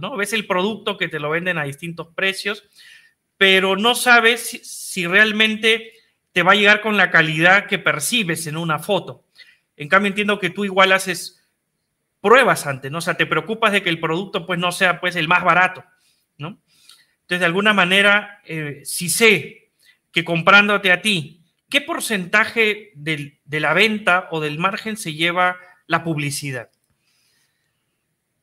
¿no? Ves el producto que te lo venden a distintos precios, pero no sabes si, realmente te va a llegar con la calidad que percibes en una foto. En cambio, entiendo que tú igual haces pruebas antes, ¿no? O sea, te preocupas de que el producto pues no sea pues el más barato, ¿no? Entonces, de alguna manera, eh, si sé que comprándote a ti, ¿qué porcentaje de la venta o del margen se lleva la publicidad?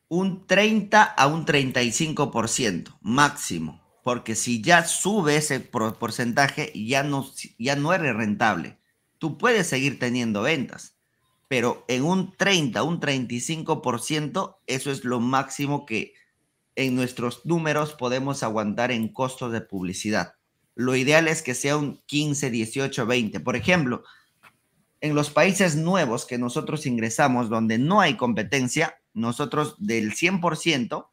un 30 a un 35% máximo, porque si ya sube ese porcentaje, ya no, ya no eres rentable. Tú puedes seguir teniendo ventas, pero en un 30, un 35%, eso es lo máximo que en nuestros números podemos aguantar en costos de publicidad. Lo ideal es que sea un 15, 18, 20. Por ejemplo, en los países nuevos que nosotros ingresamos, donde no hay competencia, nosotros del 100%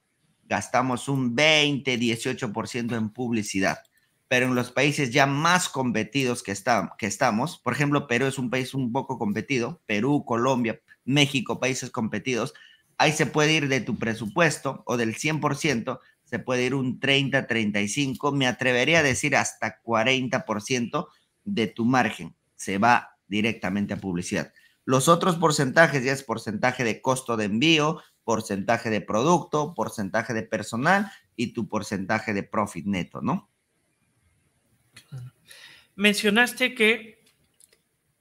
gastamos un 20, 18% en publicidad. Pero en los países ya más competidos que, que estamos, por ejemplo, Perú es un país un poco competido, Perú, Colombia, México, países competidos, ahí se puede ir de tu presupuesto o del 100%, se puede ir un 30, 35, me atrevería a decir hasta 40% de tu margen se va directamente a publicidad. Los otros porcentajes ya es porcentaje de costo de envío, porcentaje de producto, porcentaje de personal y tu porcentaje de profit neto, ¿no? Mencionaste que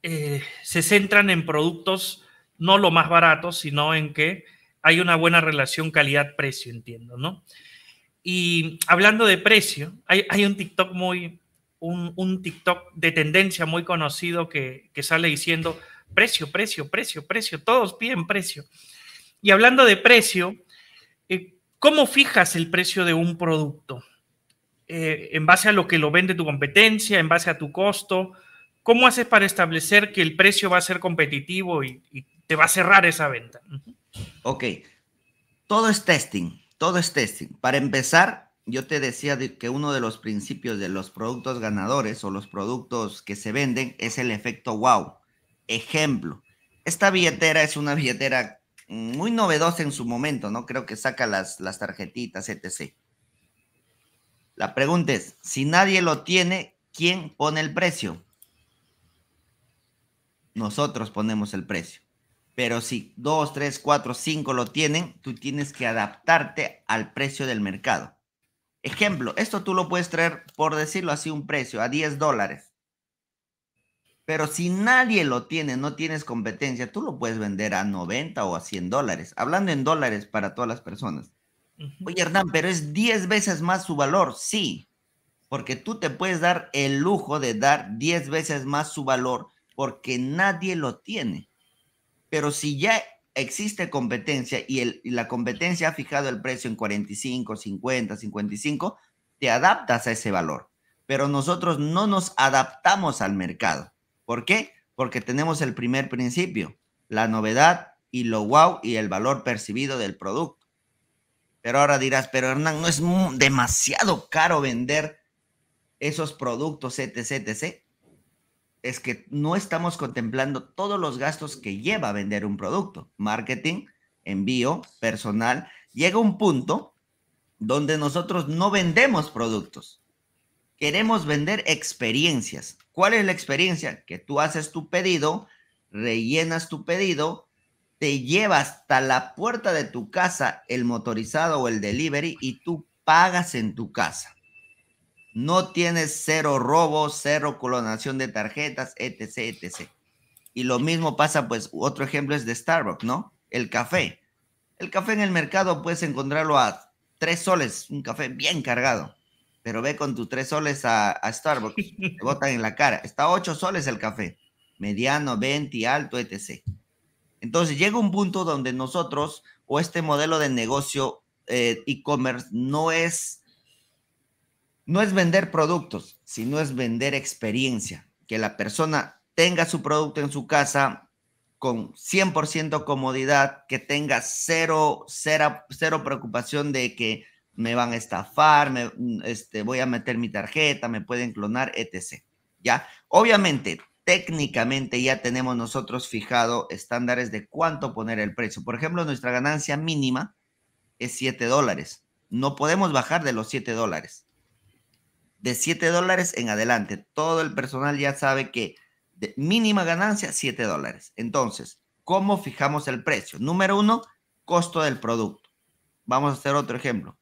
eh, se centran en productos no lo más baratos, sino en que hay una buena relación calidad-precio, entiendo, ¿no? Y hablando de precio, hay, hay un TikTok muy, un, TikTok de tendencia muy conocido que, que sale diciendo, Precio, precio, precio, precio. Todos piden precio. Y hablando de precio, eh, ¿cómo fijas el precio de un producto? Eh, en base a lo que lo vende tu competencia, en base a tu costo. ¿Cómo haces para establecer que el precio va a ser competitivo y, y te va a cerrar esa venta? Ok. Todo es testing, todo es testing. Para empezar, yo te decía que uno de los principios de los productos ganadores o los productos que se venden es el efecto wow. Ejemplo, esta billetera es una billetera muy novedosa en su momento, ¿no? Creo que saca las, tarjetitas, etc. La pregunta es, si nadie lo tiene, ¿quién pone el precio? Nosotros ponemos el precio. Pero si dos, tres, cuatro, cinco lo tienen, tú tienes que adaptarte al precio del mercado. Ejemplo, esto tú lo puedes traer, por decirlo así, un precio a 10 dólares. Pero si nadie lo tiene, no tienes competencia, tú lo puedes vender a 90 o a 100 dólares, hablando en dólares para todas las personas. Oye, Hernán, pero es 10 veces más su valor, sí, porque tú te puedes dar el lujo de dar 10 veces más su valor porque nadie lo tiene. Pero si ya existe competencia y, y la competencia ha fijado el precio en 45, 50, 55, te adaptas a ese valor. Pero nosotros no nos adaptamos al mercado ¿Por qué? Porque tenemos el primer principio, la novedad y lo wow y el valor percibido del producto. Pero ahora dirás, pero Hernán, ¿no es demasiado caro vender esos productos, etc., etc.? Es que no estamos contemplando todos los gastos que lleva vender un producto. Marketing, envío, personal. Llega un punto donde nosotros no vendemos productos. Queremos vender experiencias, ¿Cuál es la experiencia? Que tú haces tu pedido, rellenas tu pedido, te lleva hasta la puerta de tu casa el motorizado o el delivery y tú pagas en tu casa. No tienes cero robo, cero clonación de tarjetas, etc, etc. Y lo mismo pasa, pues, otro ejemplo es de Starbucks, ¿no? El café. El café en el mercado puedes encontrarlo a tres soles, un café bien cargado pero ve con tus tres soles a, a Starbucks, te botan en la cara. Está ocho soles el café, mediano, 20, alto, etc. Entonces llega un punto donde nosotros o este modelo de negocio eh, e-commerce no es no es vender productos, sino es vender experiencia, que la persona tenga su producto en su casa con 100% comodidad, que tenga cero, cero, cero preocupación de que me van a estafar, este, voy a meter mi tarjeta, me pueden clonar, etc. ¿Ya? Obviamente, técnicamente ya tenemos nosotros fijado estándares de cuánto poner el precio. Por ejemplo, nuestra ganancia mínima es 7 dólares. No podemos bajar de los 7 dólares. De 7 dólares en adelante, todo el personal ya sabe que mínima ganancia, 7 dólares. Entonces, ¿cómo fijamos el precio? Número uno, costo del producto. Vamos a hacer otro ejemplo.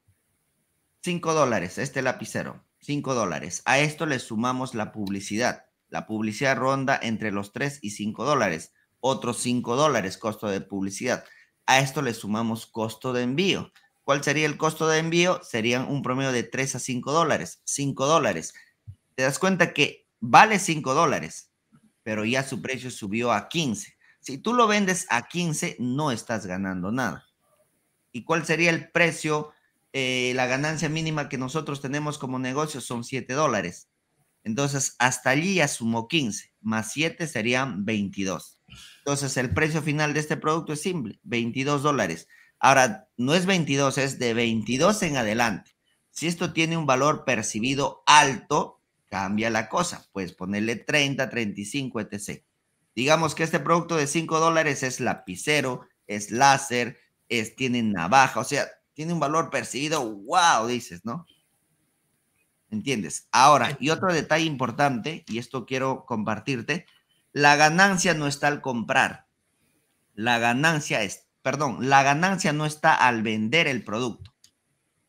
5 dólares este lapicero, 5 dólares. A esto le sumamos la publicidad. La publicidad ronda entre los 3 y 5 dólares. Otros 5 dólares costo de publicidad. A esto le sumamos costo de envío. ¿Cuál sería el costo de envío? Serían un promedio de 3 a 5 dólares. 5 dólares. Te das cuenta que vale 5 dólares, pero ya su precio subió a 15. Si tú lo vendes a 15, no estás ganando nada. ¿Y cuál sería el precio eh, la ganancia mínima que nosotros tenemos como negocio son 7 dólares. Entonces, hasta allí ya sumo 15, más 7 serían 22. Entonces, el precio final de este producto es simple, 22 dólares. Ahora, no es 22, es de 22 en adelante. Si esto tiene un valor percibido alto, cambia la cosa. Puedes ponerle 30, 35, etc. Digamos que este producto de 5 dólares es lapicero, es láser, es, tiene navaja, o sea, tiene un valor percibido, wow, dices, ¿no? ¿Entiendes? Ahora, y otro detalle importante, y esto quiero compartirte, la ganancia no está al comprar. La ganancia es, perdón, la ganancia no está al vender el producto.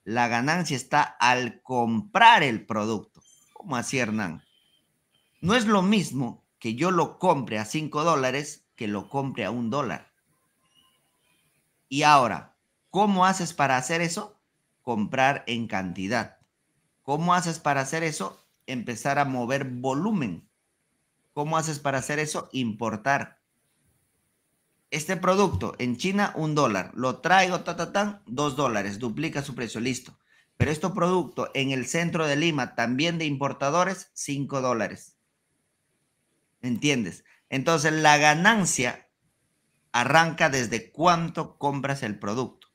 La ganancia está al comprar el producto. ¿Cómo así, Hernán? No es lo mismo que yo lo compre a 5 dólares que lo compre a un dólar. Y ahora, ¿Cómo haces para hacer eso? Comprar en cantidad. ¿Cómo haces para hacer eso? Empezar a mover volumen. ¿Cómo haces para hacer eso? Importar. Este producto en China, un dólar. Lo traigo, ta, dos dólares. Duplica su precio, listo. Pero este producto en el centro de Lima, también de importadores, cinco dólares. ¿Entiendes? Entonces, la ganancia arranca desde cuánto compras el producto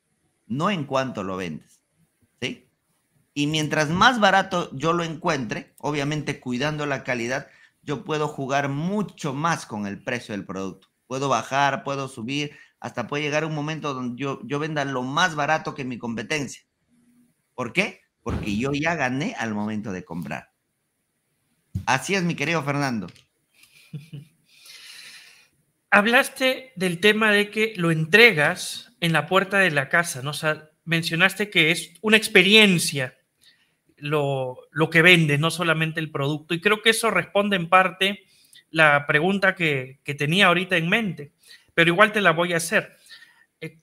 no en cuanto lo vendes. ¿Sí? Y mientras más barato yo lo encuentre, obviamente cuidando la calidad, yo puedo jugar mucho más con el precio del producto. Puedo bajar, puedo subir, hasta puede llegar un momento donde yo, yo venda lo más barato que mi competencia. ¿Por qué? Porque yo ya gané al momento de comprar. Así es, mi querido Fernando. Hablaste del tema de que lo entregas en la puerta de la casa, ¿no? mencionaste que es una experiencia lo, que vende, no solamente el producto. Y creo que eso responde en parte la pregunta que, tenía ahorita en mente, pero igual te la voy a hacer. Eh,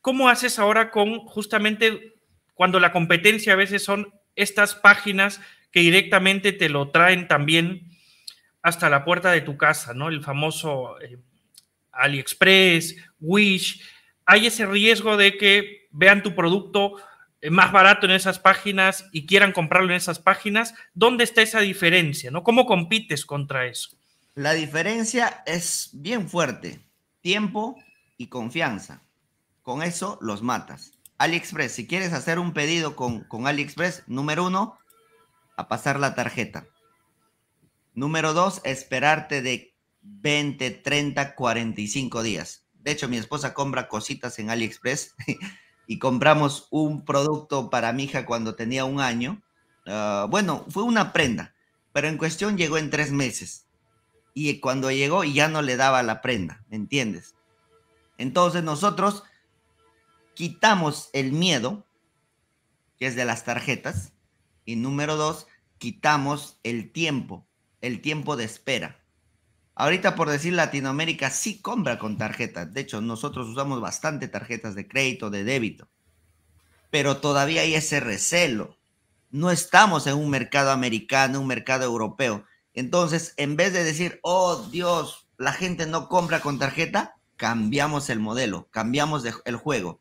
¿Cómo haces ahora con justamente cuando la competencia a veces son estas páginas que directamente te lo traen también hasta la puerta de tu casa, ¿no? El famoso eh, AliExpress, Wish, hay ese riesgo de que vean tu producto eh, más barato en esas páginas y quieran comprarlo en esas páginas, ¿dónde está esa diferencia? ¿Cómo compites contra eso? La diferencia es bien fuerte. Tiempo y confianza. Con eso los matas. AliExpress, si quieres hacer un pedido con, con AliExpress, número uno, a pasar la tarjeta. Número dos, esperarte de 20, 30, 45 días. De hecho, mi esposa compra cositas en AliExpress y compramos un producto para mi hija cuando tenía un año. Ah, bueno, fue una prenda, pero en cuestión llegó en tres meses. Y cuando llegó ya no le daba la prenda, ¿me entiendes? Entonces nosotros quitamos el miedo, que es de las tarjetas, y número dos, quitamos el tiempo, el tiempo de espera. Ahorita por decir Latinoamérica sí compra con tarjeta. De hecho, nosotros usamos bastante tarjetas de crédito, de débito. Pero todavía hay ese recelo. No estamos en un mercado americano, un mercado europeo. Entonces, en vez de decir, oh Dios, la gente no compra con tarjeta, cambiamos el modelo, cambiamos el juego.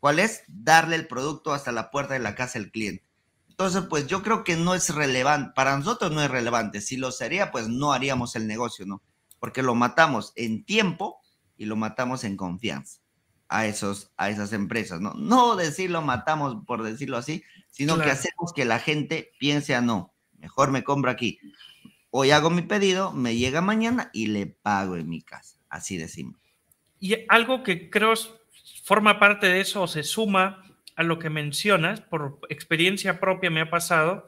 ¿Cuál es? Darle el producto hasta la puerta de la casa al cliente. Entonces, pues yo creo que no es relevante, para nosotros no es relevante. Si lo sería, pues no haríamos el negocio, ¿no? Porque lo matamos en tiempo y lo matamos en confianza a, esos, a esas empresas, ¿no? No decirlo matamos por decirlo así, sino que hacemos que la gente piense, ah, no, mejor me compro aquí. Hoy hago mi pedido, me llega mañana y le pago en mi casa. Así decimos. Y algo que creo forma parte de eso, o se suma, a lo que mencionas, por experiencia propia me ha pasado,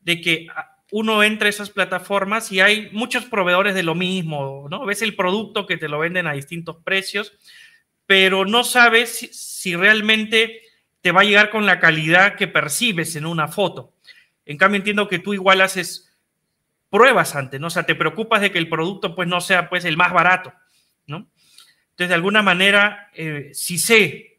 de que ah, uno entra esas plataformas y hay muchos proveedores de lo mismo, ¿no? Ves el producto que te lo venden a distintos precios, pero no sabes si, realmente te va a llegar con la calidad que percibes en una foto. En cambio, entiendo que tú igual haces pruebas antes, ¿no? O sea, te preocupas de que el producto pues no sea pues el más barato, ¿no? Entonces, de alguna manera, eh, si sé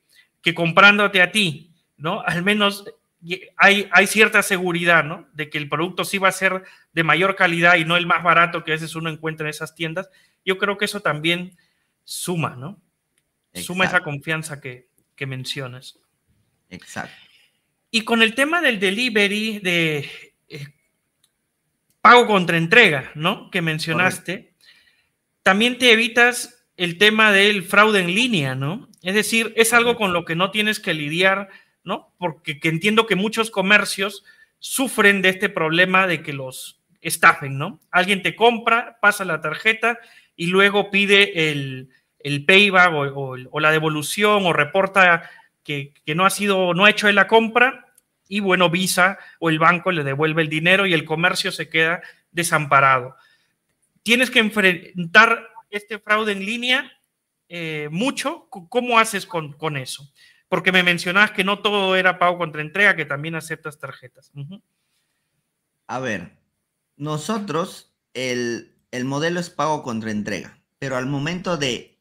que comprándote a ti, ¿no? Al menos eh, hay, hay, cierta seguridad, ¿no? De que el producto sí va a ser de mayor calidad y no el más barato que a veces uno encuentra en esas tiendas. Yo creo que eso también suma, ¿no? Suma esa confianza que, mencionas. Exacto. Y con el tema del delivery, de eh, pago contra entrega, ¿no? Que mencionaste, también te evitas el tema del fraude en línea, ¿no? Es decir, es algo con lo que no tienes que lidiar, ¿no? Porque entiendo que muchos comercios sufren de este problema de que los estafen, ¿no? Alguien te compra, pasa la tarjeta y luego pide el, payback o, la devolución o reporta que, que, no ha sido, no ha hecho la compra y bueno, Visa o el banco le devuelve el dinero y el comercio se queda desamparado. Tienes que enfrentar este fraude en línea eh, mucho, ¿cómo haces con, eso? Porque me mencionabas que no todo era pago contra entrega, que también aceptas tarjetas. A ver, nosotros el, modelo es pago contra entrega, pero al momento de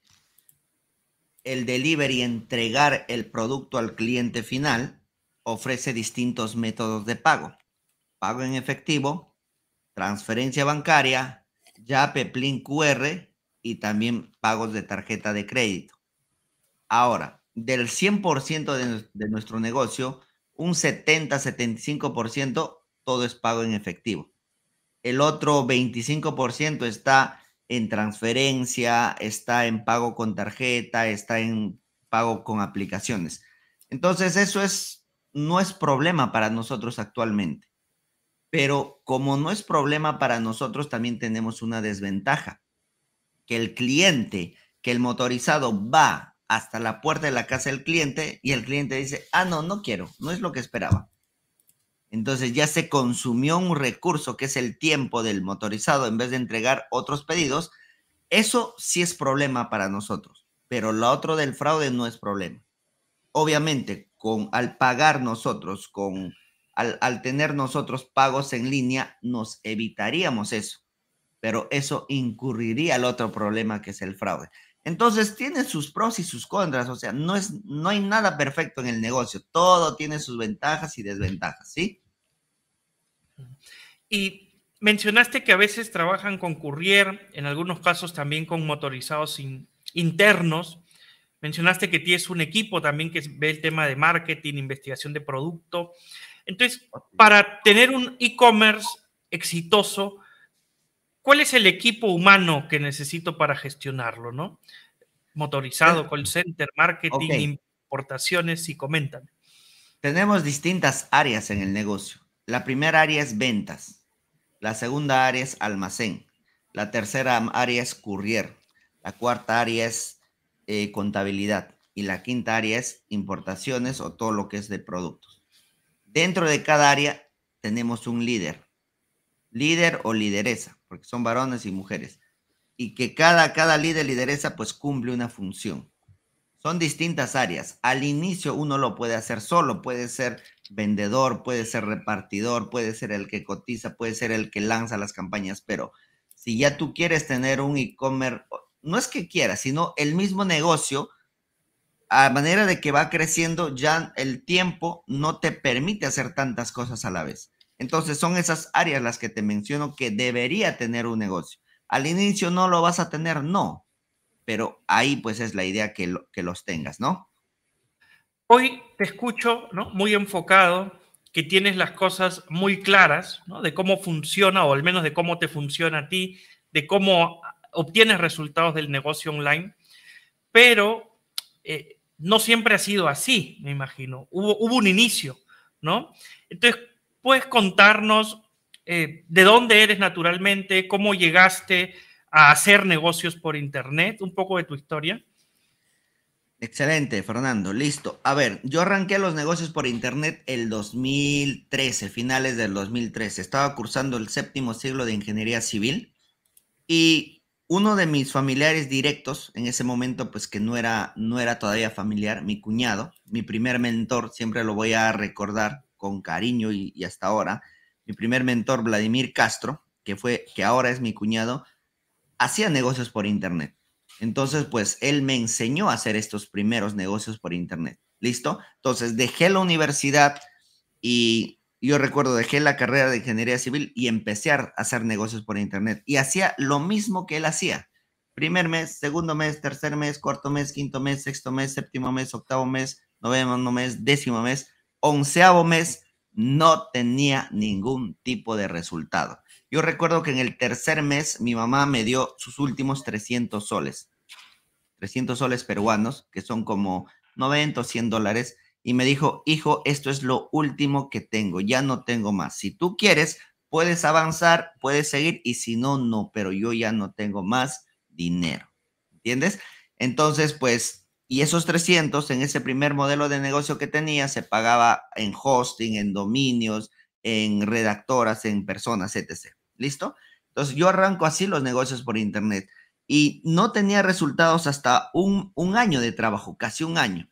el delivery entregar el producto al cliente final, ofrece distintos métodos de pago. Pago en efectivo, transferencia bancaria, ya peplin QR, y también pagos de tarjeta de crédito. Ahora, del 100% de, nuestro negocio, un 70-75% todo es pago en efectivo. El otro 25% está en transferencia, está en pago con tarjeta, está en pago con aplicaciones. Entonces, eso es, no es problema para nosotros actualmente. Pero como no es problema para nosotros, también tenemos una desventaja el cliente, que el motorizado va hasta la puerta de la casa del cliente y el cliente dice, ah, no, no quiero, no es lo que esperaba. Entonces ya se consumió un recurso que es el tiempo del motorizado en vez de entregar otros pedidos. Eso sí es problema para nosotros, pero lo otro del fraude no es problema. Obviamente, con, al pagar nosotros, con, al tener nosotros pagos en línea, nos evitaríamos eso pero eso incurriría al otro problema que es el fraude. Entonces tiene sus pros y sus contras, o sea, no, es, no hay nada perfecto en el negocio, todo tiene sus ventajas y desventajas, ¿sí? Y mencionaste que a veces trabajan con courier, en algunos casos también con motorizados internos. Mencionaste que tienes un equipo también que ve el tema de marketing, investigación de producto. Entonces, para tener un e-commerce exitoso, ¿cuál es el equipo humano que necesito para gestionarlo, no? Motorizado, call center, marketing, importaciones y coméntame. Tenemos distintas áreas en el negocio. La primera área es ventas, la segunda área es almacén, la tercera área es courier, la cuarta área es eh, contabilidad y la quinta área es importaciones o todo lo que es de productos. Dentro de cada área tenemos un líder, líder o lideresa porque son varones y mujeres, y que cada, cada líder, lideresa, pues cumple una función. Son distintas áreas. Al inicio uno lo puede hacer solo, puede ser vendedor, puede ser repartidor, puede ser el que cotiza, puede ser el que lanza las campañas, pero si ya tú quieres tener un e-commerce, no es que quieras, sino el mismo negocio, a manera de que va creciendo, ya el tiempo no te permite hacer tantas cosas a la vez. Entonces son esas áreas las que te menciono que debería tener un negocio. Al inicio no lo vas a tener, no, pero ahí pues es la idea que, los tengas, ¿no? Hoy te escucho ¿no? muy enfocado, que tienes las cosas muy claras ¿no? de cómo funciona o al menos de cómo te funciona a ti, de cómo obtienes resultados del negocio online, pero eh, no siempre ha sido así, me imagino. Hubo, hubo un inicio, ¿no? Entonces, ¿Puedes contarnos eh, de dónde eres naturalmente, cómo llegaste a hacer negocios por Internet, un poco de tu historia? Excelente, Fernando. Listo. A ver, yo arranqué los negocios por internet el 2013, finales del 2013. Estaba cursando el séptimo siglo de ingeniería civil y uno de mis familiares directos, en ese momento pues que no era, no era todavía familiar, mi cuñado, mi primer mentor, siempre lo voy a recordar, con cariño y, hasta ahora. Mi primer mentor, Vladimir Castro, que, fue, que ahora es mi cuñado, hacía negocios por Internet. Entonces, pues él me enseñó a hacer estos primeros negocios por Internet. ¿Listo? Entonces, dejé la universidad y yo recuerdo, dejé la carrera de ingeniería civil y empecé a hacer negocios por Internet. Y hacía lo mismo que él hacía. Primer mes, segundo mes, tercer mes, cuarto mes, quinto mes, sexto mes, séptimo mes, octavo mes, noveno mes, décimo mes onceavo mes no tenía ningún tipo de resultado. Yo recuerdo que en el tercer mes mi mamá me dio sus últimos 300 soles, 300 soles peruanos, que son como 90 o 100 dólares, y me dijo, hijo, esto es lo último que tengo, ya no tengo más. Si tú quieres, puedes avanzar, puedes seguir, y si no, no, pero yo ya no tengo más dinero. ¿Entiendes? Entonces, pues y esos 300 en ese primer modelo de negocio que tenía se pagaba en hosting, en dominios, en redactoras, en personas, etc. ¿Listo? Entonces yo arranco así los negocios por Internet y no tenía resultados hasta un, año de trabajo, casi un año.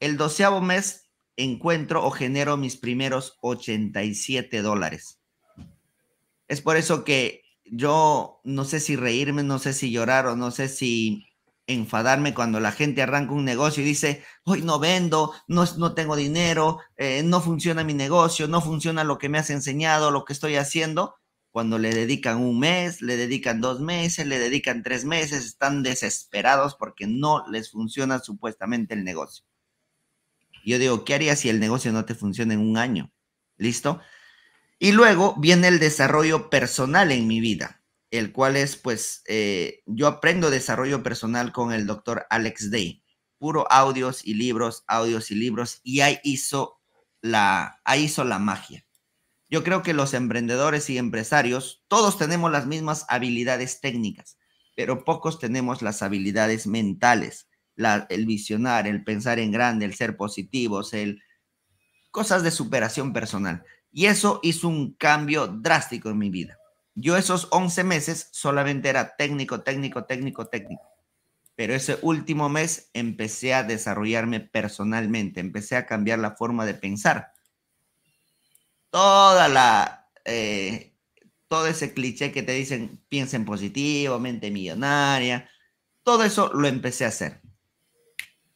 El doceavo mes encuentro o genero mis primeros 87 dólares. Es por eso que yo no sé si reírme, no sé si llorar o no sé si enfadarme cuando la gente arranca un negocio y dice, hoy no vendo, no, no tengo dinero, eh, no funciona mi negocio, no funciona lo que me has enseñado, lo que estoy haciendo, cuando le dedican un mes, le dedican dos meses, le dedican tres meses, están desesperados porque no les funciona supuestamente el negocio. Yo digo, ¿qué haría si el negocio no te funciona en un año? ¿Listo? Y luego viene el desarrollo personal en mi vida el cual es, pues, eh, yo aprendo desarrollo personal con el doctor Alex Day. Puro audios y libros, audios y libros, y ahí hizo la, hizo la magia. Yo creo que los emprendedores y empresarios, todos tenemos las mismas habilidades técnicas, pero pocos tenemos las habilidades mentales, el visionar, el pensar en grande, el ser positivos, el cosas de superación personal. Y eso hizo un cambio drástico en mi vida. Yo esos 11 meses solamente era técnico, técnico, técnico, técnico. Pero ese último mes empecé a desarrollarme personalmente, empecé a cambiar la forma de pensar. Toda la, eh, todo ese cliché que te dicen, piensa en positivo, mente millonaria, todo eso lo empecé a hacer.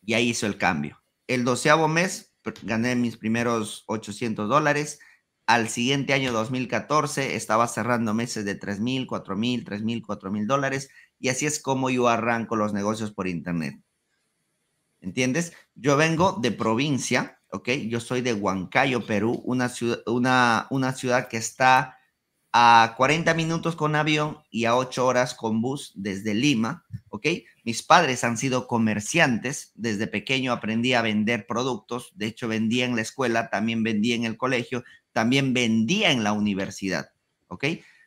Y ahí hizo el cambio. El doceavo mes pues, gané mis primeros 800 dólares al siguiente año 2014 estaba cerrando meses de 3 mil, 4 mil, 3 mil, 4 mil dólares y así es como yo arranco los negocios por internet. ¿Entiendes? Yo vengo de provincia, ¿ok? Yo soy de Huancayo, Perú, una ciudad, una, una ciudad que está a 40 minutos con avión y a 8 horas con bus desde Lima, ¿ok? Mis padres han sido comerciantes, desde pequeño aprendí a vender productos, de hecho vendía en la escuela, también vendía en el colegio, también vendía en la universidad, ¿ok?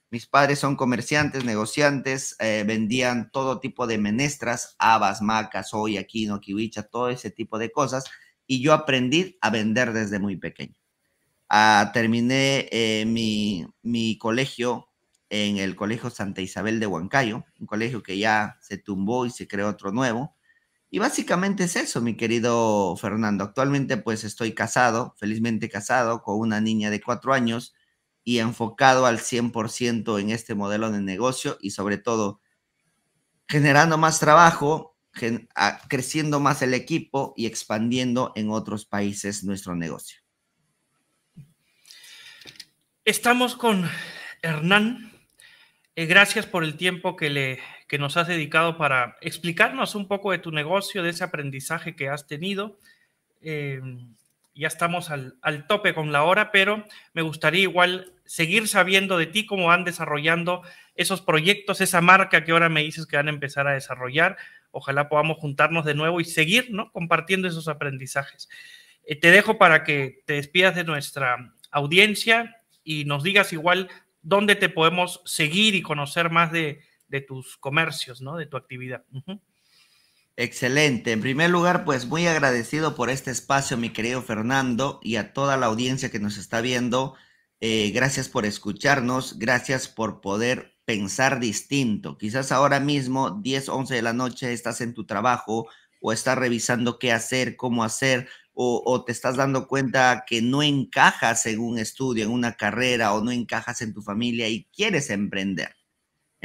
Mis padres son comerciantes, negociantes, eh, vendían todo tipo de menestras, habas, macas, hoy, no kiwicha, todo ese tipo de cosas. Y yo aprendí a vender desde muy pequeño. Ah, terminé eh, mi, mi colegio en el Colegio Santa Isabel de Huancayo, un colegio que ya se tumbó y se creó otro nuevo. Y básicamente es eso, mi querido Fernando. Actualmente pues estoy casado, felizmente casado, con una niña de cuatro años y enfocado al 100% en este modelo de negocio y sobre todo generando más trabajo, creciendo más el equipo y expandiendo en otros países nuestro negocio. Estamos con Hernán. Eh, gracias por el tiempo que le que nos has dedicado para explicarnos un poco de tu negocio, de ese aprendizaje que has tenido. Eh, ya estamos al, tope con la hora, pero me gustaría igual seguir sabiendo de ti cómo van desarrollando esos proyectos, esa marca que ahora me dices que van a empezar a desarrollar. Ojalá podamos juntarnos de nuevo y seguir compartiendo esos aprendizajes. Eh, te dejo para que te despidas de nuestra audiencia y nos digas igual dónde te podemos seguir y conocer más de, de tus comercios, ¿no? De tu actividad. Excelente. En primer lugar, pues muy agradecido por este espacio, mi querido Fernando, y a toda la audiencia que nos está viendo. Eh, gracias por escucharnos, gracias por poder pensar distinto. Quizás ahora mismo, 10, 11 de la noche, estás en tu trabajo o estás revisando qué hacer, cómo hacer, o, te estás dando cuenta que no encajas en un estudio, en una carrera, o no encajas en tu familia y quieres emprender.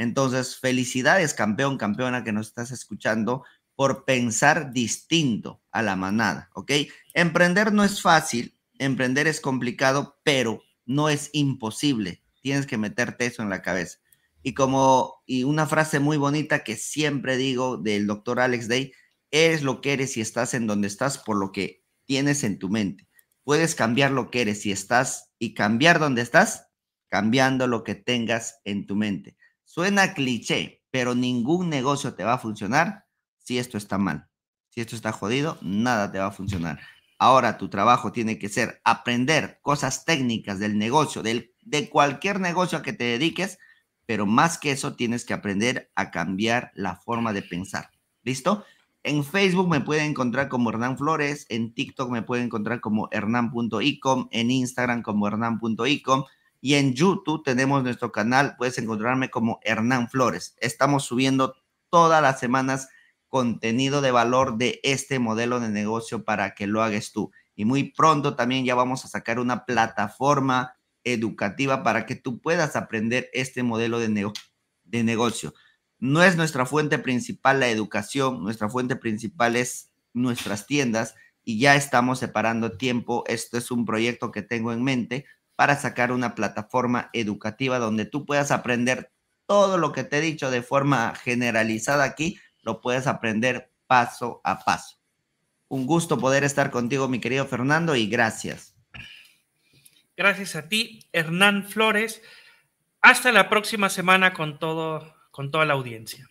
Entonces, felicidades, campeón, campeona que nos estás escuchando por pensar distinto a la manada, ¿ok? Emprender no es fácil, emprender es complicado, pero no es imposible. Tienes que meterte eso en la cabeza. Y como y una frase muy bonita que siempre digo del doctor Alex Day, eres lo que eres y estás en donde estás por lo que tienes en tu mente. Puedes cambiar lo que eres y estás y cambiar donde estás cambiando lo que tengas en tu mente. Suena cliché, pero ningún negocio te va a funcionar si esto está mal. Si esto está jodido, nada te va a funcionar. Ahora tu trabajo tiene que ser aprender cosas técnicas del negocio, del, de cualquier negocio a que te dediques, pero más que eso tienes que aprender a cambiar la forma de pensar. ¿Listo? En Facebook me pueden encontrar como Hernán Flores, en TikTok me pueden encontrar como hernán.icom, en Instagram como hernán.icom. Y en YouTube tenemos nuestro canal, puedes encontrarme como Hernán Flores. Estamos subiendo todas las semanas contenido de valor de este modelo de negocio para que lo hagas tú. Y muy pronto también ya vamos a sacar una plataforma educativa para que tú puedas aprender este modelo de, de negocio. No es nuestra fuente principal la educación, nuestra fuente principal es nuestras tiendas y ya estamos separando tiempo. Esto es un proyecto que tengo en mente para sacar una plataforma educativa donde tú puedas aprender todo lo que te he dicho de forma generalizada aquí, lo puedes aprender paso a paso. Un gusto poder estar contigo, mi querido Fernando, y gracias. Gracias a ti, Hernán Flores. Hasta la próxima semana con, todo, con toda la audiencia.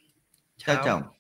chao. chao.